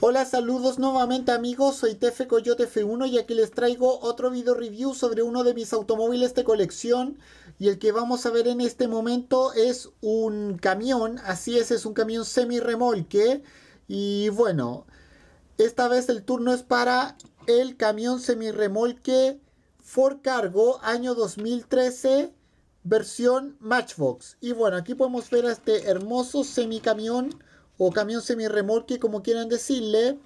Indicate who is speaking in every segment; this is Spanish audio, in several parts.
Speaker 1: Hola, saludos nuevamente amigos, soy Tefe Coyote F1 y aquí les traigo otro video review sobre uno de mis automóviles de colección y el que vamos a ver en este momento es un camión, así es, es un camión semi remolque y bueno, esta vez el turno es para el camión semi remolque Ford Cargo año 2013 versión Matchbox y bueno, aquí podemos ver a este hermoso semi camión o camión semirremolque, como quieran decirle,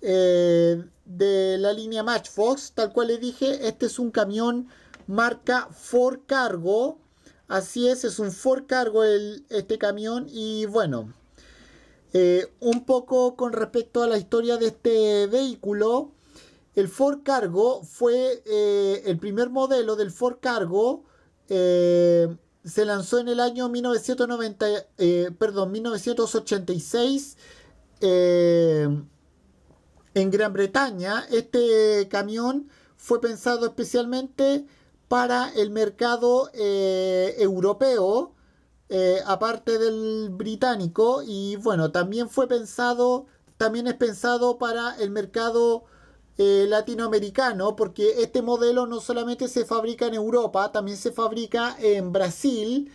Speaker 1: eh, de la línea Matchbox. Tal cual les dije, este es un camión marca Ford Cargo. Así es, es un Ford Cargo el, este camión y bueno, eh, un poco con respecto a la historia de este vehículo. El Ford Cargo fue eh, el primer modelo del Ford Cargo. Eh, se lanzó en el año 1990, eh, perdón, 1986 eh, en Gran Bretaña. Este camión fue pensado especialmente para el mercado eh, europeo, aparte del británico, y bueno, también fue pensado, también es pensado para el mercado eh, latinoamericano, porque este modelo no solamente se fabrica en Europa, también se fabrica en Brasil.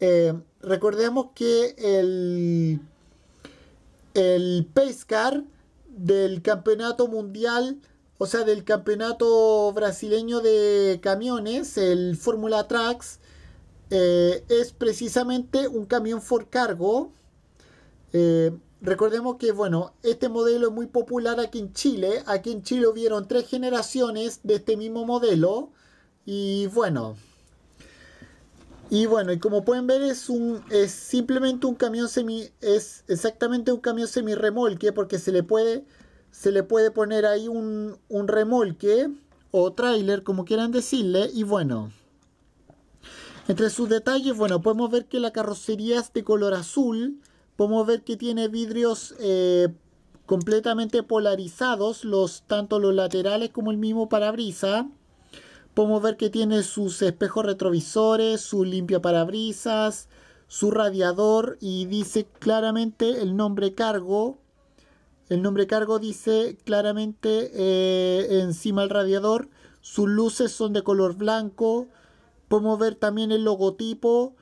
Speaker 1: Eh, recordemos que el, el car del Campeonato Mundial, o sea, del Campeonato Brasileño de Camiones, el Fórmula tracks eh, es precisamente un camión for cargo. Recordemos que, bueno, este modelo es muy popular aquí en Chile. Aquí en Chile vieron tres generaciones de este mismo modelo. Y bueno. Y bueno, y como pueden ver es un es simplemente un camión semi es exactamente un camión remolque porque se le puede se le puede poner ahí un, un remolque o trailer, como quieran decirle, y bueno. Entre sus detalles, bueno, podemos ver que la carrocería es de color azul, Podemos ver que tiene vidrios eh, completamente polarizados, los, tanto los laterales como el mismo parabrisa. Podemos ver que tiene sus espejos retrovisores, su limpia parabrisas, su radiador y dice claramente el nombre cargo. El nombre cargo dice claramente eh, encima el radiador. Sus luces son de color blanco. Podemos ver también el logotipo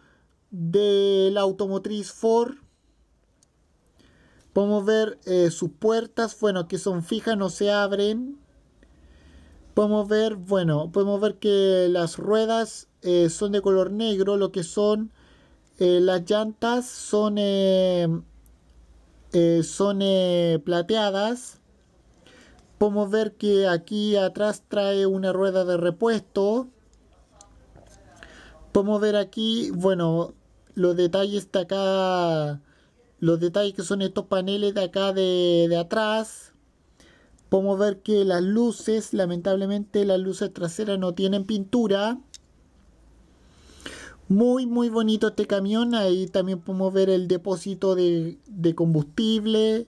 Speaker 1: de la automotriz Ford. Podemos ver eh, sus puertas, bueno, que son fijas, no se abren. Podemos ver, bueno, podemos ver que las ruedas eh, son de color negro, lo que son eh, las llantas son, son plateadas. Podemos ver que aquí atrás trae una rueda de repuesto. Podemos ver aquí, bueno, los detalles de acá los detalles que son estos paneles de acá de, atrás podemos ver que las luces lamentablemente las luces traseras no tienen pintura muy muy bonito este camión ahí también podemos ver el depósito de, de combustible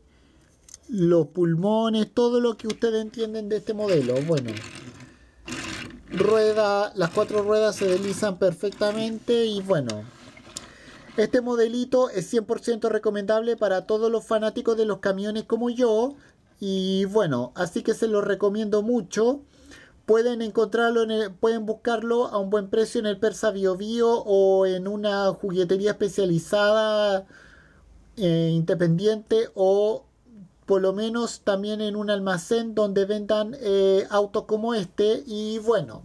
Speaker 1: los pulmones todo lo que ustedes entienden de este modelo bueno rueda las cuatro ruedas se deslizan perfectamente y bueno este modelito es 100% recomendable para todos los fanáticos de los camiones como yo. Y bueno, así que se lo recomiendo mucho. Pueden encontrarlo, en pueden buscarlo a un buen precio en el Persa Bio, Bio o en una juguetería especializada eh, independiente o por lo menos también en un almacén donde vendan eh, autos como este. Y bueno.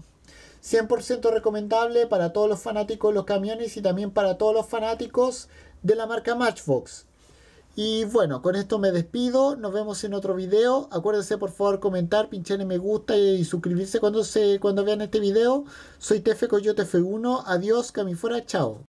Speaker 1: 100% recomendable para todos los fanáticos de los camiones y también para todos los fanáticos de la marca Matchbox. Y bueno, con esto me despido, nos vemos en otro video. Acuérdense por favor comentar, pinchar me gusta y suscribirse cuando, se, cuando vean este video. Soy Tefe Coyote F1, adiós, camifuera, chao.